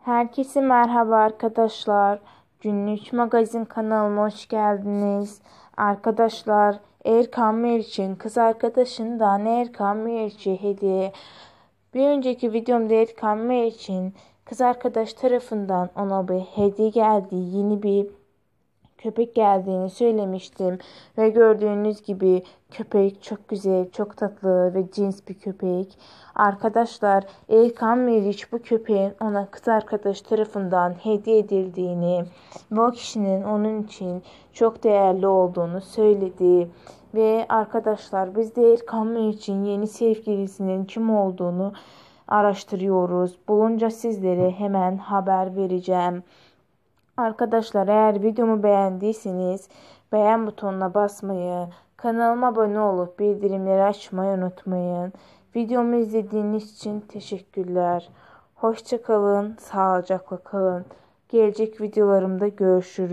Herkese merhaba arkadaşlar. Günlük magazin kanalıma hoş geldiniz. Arkadaşlar Erkan Meriç'in kız arkadaşından Erkan Meriç'e hediye. Bir önceki videomda Erkan Meriç'in kız arkadaş tarafından ona bir hediye geldi yeni bir köpek geldiğini söylemiştim ve gördüğünüz gibi köpek çok güzel, çok tatlı ve cins bir köpek. Arkadaşlar Erkan Meriç bu köpeğin ona kız arkadaş tarafından hediye edildiğini ve o kişinin onun için çok değerli olduğunu söyledi. Ve arkadaşlar biz de Erkan Meriç'in yeni sevgilisinin kim olduğunu araştırıyoruz. Bulunca sizlere hemen haber vereceğim. Arkadaşlar eğer videomu beğendiyseniz beğen butonuna basmayı, kanalıma abone olup bildirimleri açmayı unutmayın. Videomu izlediğiniz için teşekkürler. Hoşçakalın, sağlıcakla kalın. Gelecek videolarımda görüşürüz.